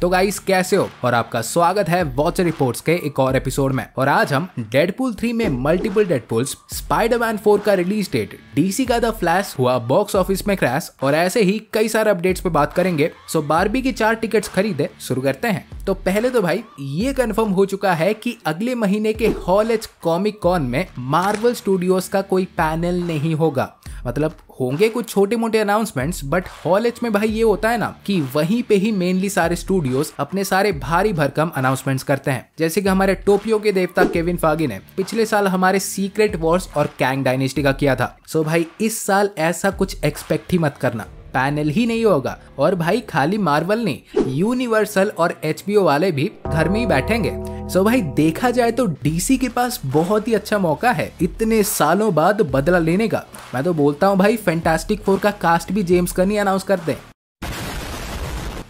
तो गाइस कैसे हो और आपका स्वागत है वॉचर रिपोर्ट्स के एक और एपिसोड में और आज हम डेडपुल 3 में मल्टीपल डेडपूल्स स्पाइडरमैन 4 का रिलीज डेट डीसी का द फ्लैश हुआ बॉक्स ऑफिस में क्रैश और ऐसे ही कई सारे अपडेट्स पे बात करेंगे सो बारबी की चार टिकट्स खरीदे शुरू करते हैं तो पहले तो भाई ये कंफर्म हो चुका है कि अगले महीने के हॉल एच कॉमिक कॉन में मार्वल स्टूडियोज का कोई पैनल नहीं होगा मतलब होंगे कुछ छोटे मोटे अनाउंसमेंट्स बट हॉल एच में भाई ये होता है ना कि वहीं पे ही मेनली सारे स्टूडियोज अपने सारे भारी भरकम अनाउंसमेंट्स करते हैं जैसे कि हमारे टोपियो के देवता केविन फागी ने पिछले साल हमारे सीक्रेट वॉर्स और कैंग डायनेस्टी का किया था सो भाई इस साल ऐसा कुछ एक्सपेक्ट ही मत करना पैनल ही नहीं होगा और भाई खाली मार्वल नहीं यूनिवर्सल और एच वाले भी घर में ही बैठेंगे सो भाई देखा जाए तो डीसी के पास बहुत ही अच्छा मौका है इतने सालों बाद बदला लेने का मैं तो बोलता हूँ भाई फैंटास्टिक फोर का कास्ट भी जेम्स करनी अनाउंस कर दे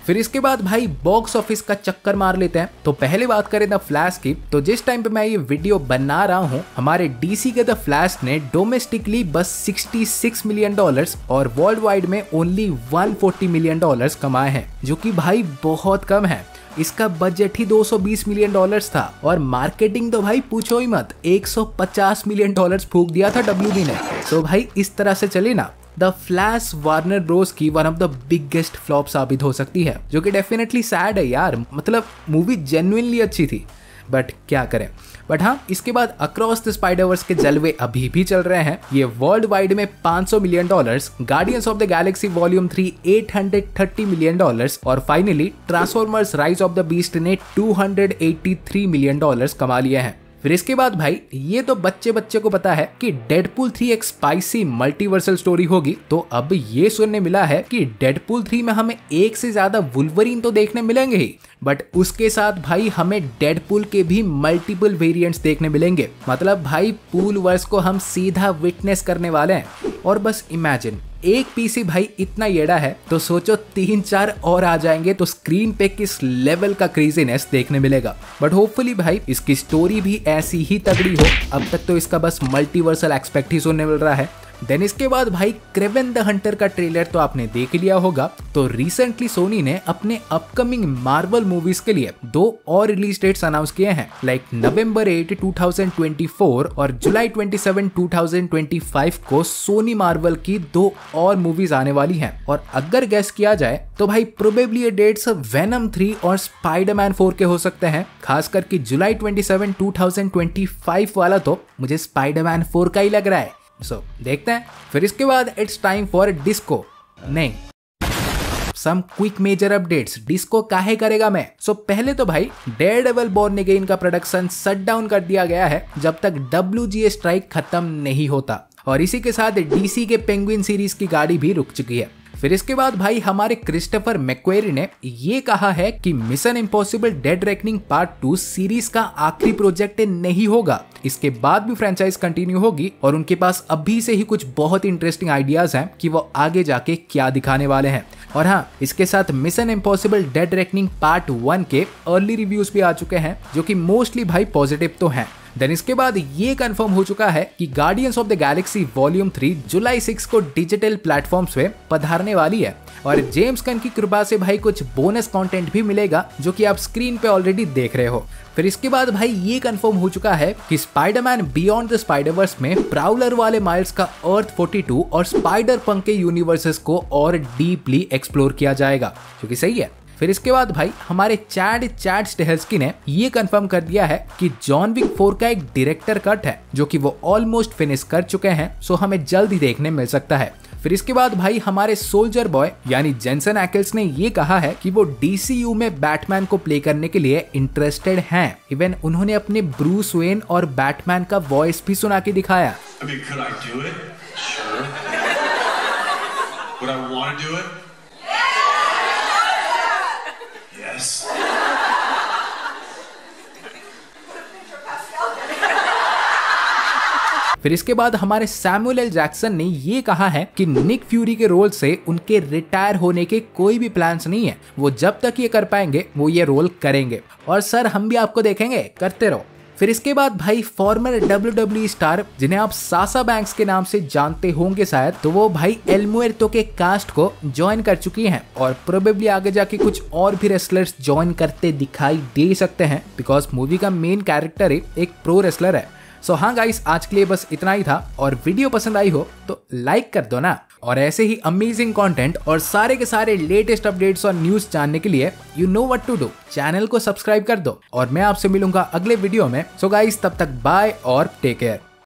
फिर इसके बाद भाई बॉक्स ऑफिस का चक्कर मार लेते हैं तो पहले बात करें द फ्लैश की तो जिस टाइम पे मैं ये वीडियो बना रहा हूँ हमारे डीसी के द फ्लैश ने डोमेस्टिकली बस 66 मिलियन डॉलर्स और वर्ल्ड वाइड में ओनली 140 मिलियन डॉलर्स कमाए हैं जो कि भाई बहुत कम है इसका बजट ही 220 मिलियन डॉलर्स था और मार्केटिंग तो भाई पूछो ही मत 150 मिलियन डॉलर्स फूक दिया था डब्ल्यू ने तो भाई इस तरह से चले ना द फ्लैश वार्नर ब्रोस की one of the biggest flop साबित हो सकती है जो कि डेफिनेटली सैड है यार मतलब मूवी जेन्युनली अच्छी थी बट क्या करें बट हाँ इसके बाद अक्रॉस द स्पाइडरवर्स के जलवे अभी भी चल रहे हैं ये वर्ल्ड वाइड में 500 million dollars Guardians of the Galaxy volume three 830 million dollars और finally Transformers Rise of the Beast ने 283 मिलियन डॉलर्स कमा लिए हैं फिर इसके बाद भाई ये तो बच्चे बच्चे को पता है कि डेडपुल थ्री एक स्पाइसी मल्टीवर्सल स्टोरी होगी तो अब ये सुनने मिला है कि डेडपुल थ्री में हमें एक से ज्यादा वुलवरीन तो देखने मिलेंगे ही बट उसके साथ भाई हमें डेडपुल के भी मल्टीपल वेरिएंट्स देखने मिलेंगे मतलब भाई पूल वर्स को हम सीधा विटनेस करने वाले हैं और बस इमेजिन एक पीसी भाई इतना येड़ा है तो सोचो तीन चार और आ जाएंगे तो स्क्रीन पे किस लेवल का क्रेजीनेस देखने मिलेगा बट होपफुली भाई इसकी स्टोरी भी ऐसी ही तगड़ी हो अब तक तो इसका बस मल्टीवर्सल एक्सपेक्ट ही सुनने मिल रहा है देन इसके बाद भाई क्रेवन द हंटर का ट्रेलर तो आपने देख लिया होगा तो रिसेंटली सोनी ने अपने अपकमिंग मार्वल मूवीज के लिए दो और रिलीज डेट्स अनाउंस किए हैं लाइक नवंबर 8 2024 और जुलाई 27 2025 को सोनी मार्वल की दो और मूवीज आने वाली हैं और अगर गैस किया जाए तो भाई प्रोबेबली ये डेट्स वेनम थ्री और स्पाइडरमैन फोर के हो सकते हैं खास करके जुलाई ट्वेंटी सेवन वाला तो मुझे स्पाइडरमैन फोर का ही लग रहा है सो so, देखते हैं फिर इसके बाद इट्स टाइम फॉर डिस्को नहीं some quick major updates disco काहे करेगा मैं सो so, पहले तो भाई डेयर डेवल बोर्न अगेन का प्रोडक्शन शट डाउन कर दिया गया है जब तक डब्ल्यू जी स्ट्राइक खत्म नहीं होता और इसी के साथ डीसी के पेंगुइन सीरीज की गाड़ी भी रुक चुकी है फिर इसके बाद भाई हमारे क्रिस्टोफर मैक्वेरी ने ये कहा है कि Mission Impossible Dead Reckoning part two series का आखिरी प्रोजेक्ट नहीं होगा इसके बाद भी फ्रेंचाइज कंटिन्यू होगी और उनके पास अभी से ही कुछ बहुत इंटरेस्टिंग आइडियाज हैं कि वो आगे जाके क्या दिखाने वाले हैं और हाँ इसके साथ Mission Impossible Dead Reckoning part one के अर्ली रिव्यूज भी आ चुके हैं जो कि मोस्टली भाई पॉजिटिव तो हैं देन इसके बाद ये कंफर्म हो चुका है कि Guardians of the Galaxy volume three July six को डिजिटल प्लेटफॉर्म्स पे पधारने वाली है और जेम्स कन की कृपा से भाई कुछ बोनस कंटेंट भी मिलेगा जो कि आप स्क्रीन पे ऑलरेडी देख रहे हो फिर इसके बाद भाई ये कंफर्म हो चुका है कि स्पाइडरमैन बियॉन्ड द स्पाइडरवर्स में प्राउलर वाले माइल्स का अर्थ 42 और स्पाइडर पंक के यूनिवर्सेस को और डीपली एक्सप्लोर किया जाएगा जो कि सही है फिर इसके बाद भाई हमारे चैड चैड स्टेहल्सकी ने ये कंफर्म कर दिया है कि जॉन विक फोर का एक डायरेक्टर कट है जो कि वो ऑलमोस्ट फिनिश कर चुके हैं सो हमें जल्द ही देखने मिल सकता है फिर इसके बाद भाई हमारे सोल्जर बॉय यानी जेनसन एक्ल्स ने ये कहा है कि वो डी में बैटमैन को प्ले करने के लिए इंटरेस्टेड हैं। इवन उन्होंने अपने ब्रूस वेन और बैटमैन का वॉइस भी सुना के दिखाया I mean, Adams. फिर इसके बाद हमारे सैमुअल एल जैक्सन ने ये कहा है कि निक फ्यूरी के रोल से उनके रिटायर होने के कोई भी प्लान्स नहीं है वो जब तक ये कर पाएंगे वो ये रोल करेंगे और सर हम भी आपको देखेंगे करते रहो फिर इसके बाद भाई फॉर्मर डब्ल्यू डब्ल्यू स्टार जिन्हें आप सासा बैंक्स के नाम से जानते होंगे शायद तो वो भाई तो के कास्ट को ज्वाइन कर चुकी हैं और प्रोबेबली आगे जाके कुछ और भी रेसलर्स ज्वाइन करते दिखाई दे सकते हैं बिकॉज मूवी का मेन कैरेक्टर ही एक प्रो रेसलर है सो so, हाँ गाइस आज के लिए बस इतना ही था और वीडियो पसंद आई हो तो लाइक कर दो ना और ऐसे ही अमेजिंग कंटेंट और सारे के सारे लेटेस्ट अपडेट्स और न्यूज जानने के लिए you know what to do channel को सब्सक्राइब कर दो और मैं आपसे मिलूंगा अगले वीडियो में सो so गाइस तब तक बाय और टेक केयर